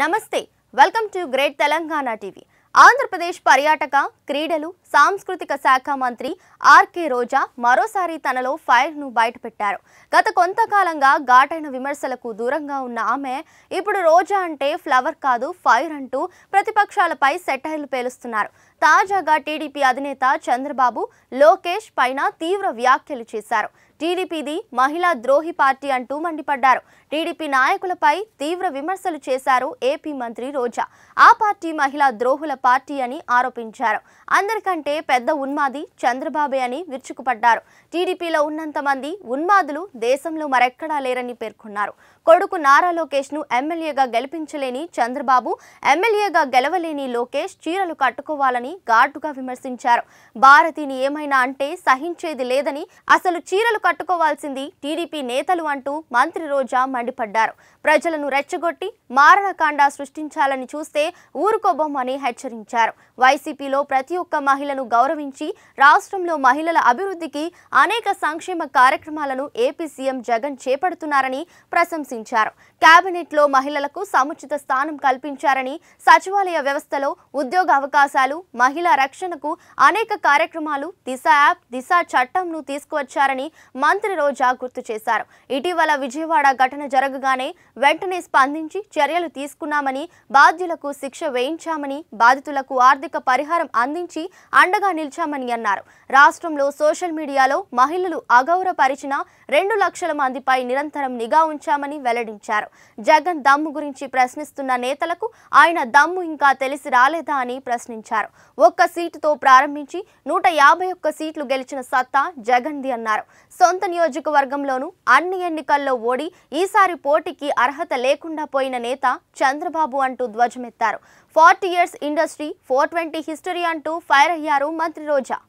నమస్తే welcome to great Telangana TV Andhra Pradesh పర్యాటక క్రీడలు సాంస్కృతిక శాఖ మంత్రి ఆర్కే రోజా మరోసారి తనలో ఫైర్ను బయటపెట్టారు గత కొంతకాలంగా ఘాటైన విమర్శలకు దూరంగా ఉన్న ఆమె ఇప్పుడు రోజా అంటే ఫ్లవర్ కాదు ఫైర్ అంటూ ప్రతిపక్షాలపై సెటైర్లు పేలుస్తున్నారు తాజాగా టీడీపీ అధినేత చంద్రబాబు లోకేష్ పైన తీవ్ర వ్యాఖ్యలు చేశారు టీడీపీది మహిళా ద్రోహి పార్టీ అంటూ మండిపడ్డారు టీడీపీ నాయకులపై తీవ్ర విమర్శలు చేశారు ఏపీ మంత్రి రోజా ఆ పార్టీ మహిళా ద్రోహుల పార్టీ అని ఆరోపించారు అందరికంటే పెద్ద ఉన్మాది చంద్రబాబే అని విరుచుకుపడ్డారు టీడీపీలో ఉన్నంతమంది ఉన్మాదులు దేశంలో మరెక్కడా లేరని పేర్కొన్నారు కొడుకు నారా లోకేష్ను ఎమ్మెల్యేగా గెలిపించలేని చంద్రబాబు ఎమ్మెల్యేగా గెలవలేని లోకేష్ చీరలు కట్టుకోవాలని ఘాటుగా విమర్శించారు భారతిని ఏమైనా అంటే సహించేది లేదని అసలు చీరలు కట్టుకోవాల్సింది టీడీపీ నేతలు అంటూ మంత్రి రోజా మండిపడ్డారు ప్రజలను రెచ్చగొట్టి మారణకాండ సృష్టించాలని చూస్తే ఊరుకోబొమ్మని హెచ్చరించారు వైసీపీలో ప్రతి ఒక్క మహిళను గౌరవించి రాష్ట్రంలో మహిళల అభివృద్ధికి అనేక సంక్షేమ కార్యక్రమాలను ఏపీ సీఎం జగన్ చేపడుతున్నారని ప్రశంసించారు కేబినెట్లో మహిళలకు సముచిత స్థానం కల్పించారని సచివాలయ వ్యవస్థలో ఉద్యోగ అవకాశాలు మహిళా రక్షణకు అనేక కార్యక్రమాలు దిశ యాప్ దిశ చట్టంను తీసుకువచ్చారని మంత్రి రోజా గుర్తు చేశారు ఇటీవల విజయవాడ ఘటన జరగగానే వెంటనే స్పందించి చర్యలు తీసుకున్నామని బాధ్యులకు శిక్ష వేయించామని బాధితులకు ఆర్థిక పరిహారం అందించి అండగా నిలిచామని అన్నారు రాష్ట్రంలో సోషల్ మీడియాలో మహిళలు అగౌరవపరిచిన రెండు లక్షల మందిపై నిరంతరం నిఘా ఉంచామని వెల్లడించారు జగన్ దమ్ము గురించి ప్రశ్నిస్తున్న నేతలకు ఆయన దమ్ము ఇంకా తెలిసి రాలేదా అని ప్రశ్నించారు ఒక్క సీటుతో ప్రారంభించి నూట యాభై ఒక్క సీట్లు గెలిచిన సత్తా జగన్ది అన్నారు సొంత నియోజకవర్గంలోనూ అన్ని ఎన్నికల్లో ఓడి ఈసారి పోటీకి అర్హత లేకుండా పోయిన నేత చంద్రబాబు అంటూ ధ్వజమెత్తారు forty years industry four twenty history అంటూ ఫైర్ అయ్యారు మంత్రి రోజా